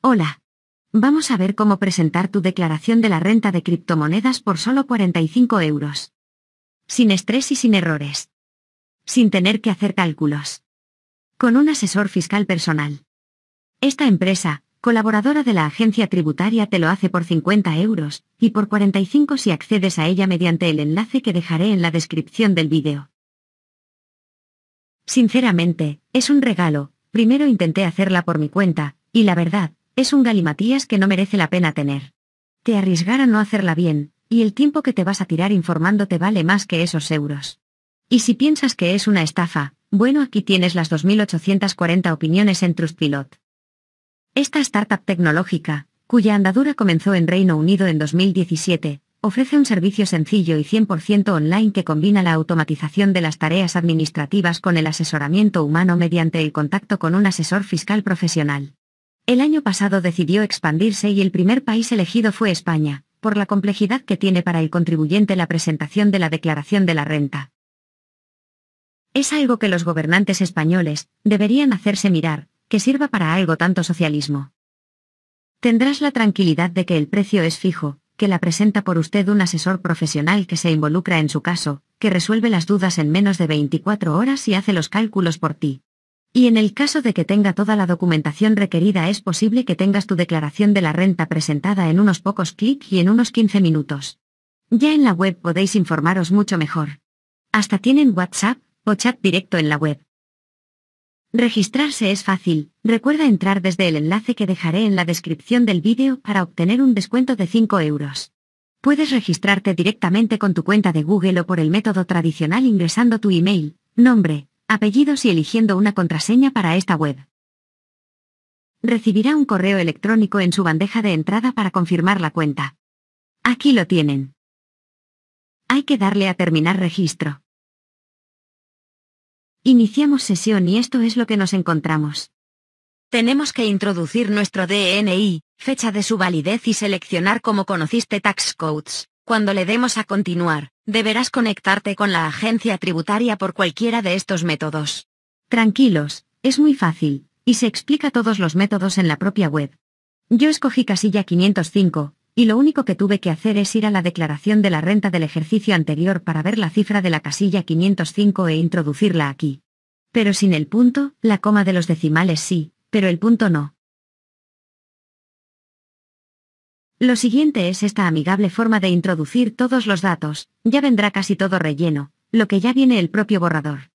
Hola. Vamos a ver cómo presentar tu declaración de la renta de criptomonedas por solo 45 euros. Sin estrés y sin errores. Sin tener que hacer cálculos. Con un asesor fiscal personal. Esta empresa, colaboradora de la agencia tributaria, te lo hace por 50 euros, y por 45 si accedes a ella mediante el enlace que dejaré en la descripción del vídeo. Sinceramente, es un regalo, primero intenté hacerla por mi cuenta, y la verdad, es un galimatías que no merece la pena tener. Te arriesgar a no hacerla bien, y el tiempo que te vas a tirar informando te vale más que esos euros. Y si piensas que es una estafa, bueno aquí tienes las 2.840 opiniones en Trustpilot. Esta startup tecnológica, cuya andadura comenzó en Reino Unido en 2017, ofrece un servicio sencillo y 100% online que combina la automatización de las tareas administrativas con el asesoramiento humano mediante el contacto con un asesor fiscal profesional. El año pasado decidió expandirse y el primer país elegido fue España, por la complejidad que tiene para el contribuyente la presentación de la declaración de la renta. Es algo que los gobernantes españoles deberían hacerse mirar, que sirva para algo tanto socialismo. Tendrás la tranquilidad de que el precio es fijo, que la presenta por usted un asesor profesional que se involucra en su caso, que resuelve las dudas en menos de 24 horas y hace los cálculos por ti. Y en el caso de que tenga toda la documentación requerida es posible que tengas tu declaración de la renta presentada en unos pocos clics y en unos 15 minutos. Ya en la web podéis informaros mucho mejor. Hasta tienen WhatsApp o chat directo en la web. Registrarse es fácil, recuerda entrar desde el enlace que dejaré en la descripción del vídeo para obtener un descuento de 5 euros. Puedes registrarte directamente con tu cuenta de Google o por el método tradicional ingresando tu email, nombre, apellidos y eligiendo una contraseña para esta web. Recibirá un correo electrónico en su bandeja de entrada para confirmar la cuenta. Aquí lo tienen. Hay que darle a terminar registro. Iniciamos sesión y esto es lo que nos encontramos. Tenemos que introducir nuestro DNI, fecha de su validez y seleccionar como conociste tax codes. Cuando le demos a continuar, Deberás conectarte con la agencia tributaria por cualquiera de estos métodos. Tranquilos, es muy fácil, y se explica todos los métodos en la propia web. Yo escogí casilla 505, y lo único que tuve que hacer es ir a la declaración de la renta del ejercicio anterior para ver la cifra de la casilla 505 e introducirla aquí. Pero sin el punto, la coma de los decimales sí, pero el punto no. Lo siguiente es esta amigable forma de introducir todos los datos, ya vendrá casi todo relleno, lo que ya viene el propio borrador.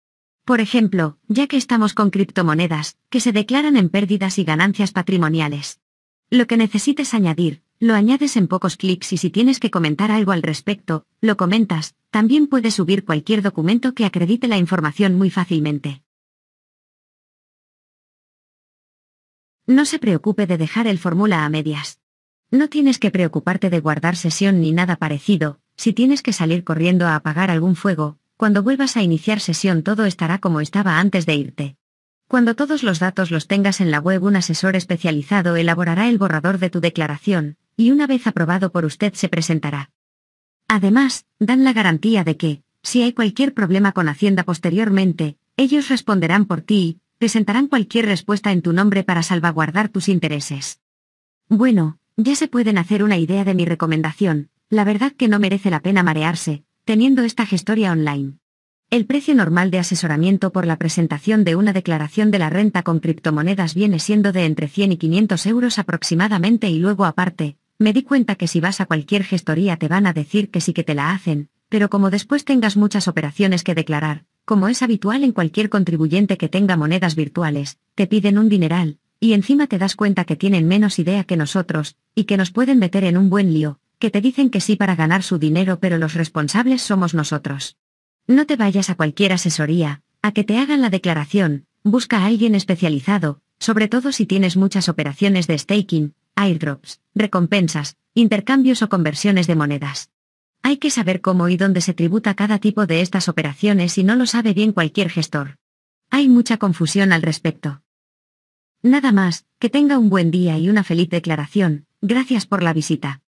Por ejemplo, ya que estamos con criptomonedas, que se declaran en pérdidas y ganancias patrimoniales. Lo que necesites añadir, lo añades en pocos clics y si tienes que comentar algo al respecto, lo comentas, también puedes subir cualquier documento que acredite la información muy fácilmente. No se preocupe de dejar el fórmula a medias. No tienes que preocuparte de guardar sesión ni nada parecido, si tienes que salir corriendo a apagar algún fuego, cuando vuelvas a iniciar sesión todo estará como estaba antes de irte. Cuando todos los datos los tengas en la web un asesor especializado elaborará el borrador de tu declaración, y una vez aprobado por usted se presentará. Además, dan la garantía de que, si hay cualquier problema con Hacienda posteriormente, ellos responderán por ti y presentarán cualquier respuesta en tu nombre para salvaguardar tus intereses. Bueno, ya se pueden hacer una idea de mi recomendación, la verdad que no merece la pena marearse, teniendo esta gestoria online. El precio normal de asesoramiento por la presentación de una declaración de la renta con criptomonedas viene siendo de entre 100 y 500 euros aproximadamente y luego aparte, me di cuenta que si vas a cualquier gestoría te van a decir que sí que te la hacen, pero como después tengas muchas operaciones que declarar, como es habitual en cualquier contribuyente que tenga monedas virtuales, te piden un dineral, y encima te das cuenta que tienen menos idea que nosotros, y que nos pueden meter en un buen lío, que te dicen que sí para ganar su dinero pero los responsables somos nosotros. No te vayas a cualquier asesoría, a que te hagan la declaración, busca a alguien especializado, sobre todo si tienes muchas operaciones de staking, airdrops, recompensas, intercambios o conversiones de monedas. Hay que saber cómo y dónde se tributa cada tipo de estas operaciones y no lo sabe bien cualquier gestor. Hay mucha confusión al respecto. Nada más, que tenga un buen día y una feliz declaración, gracias por la visita.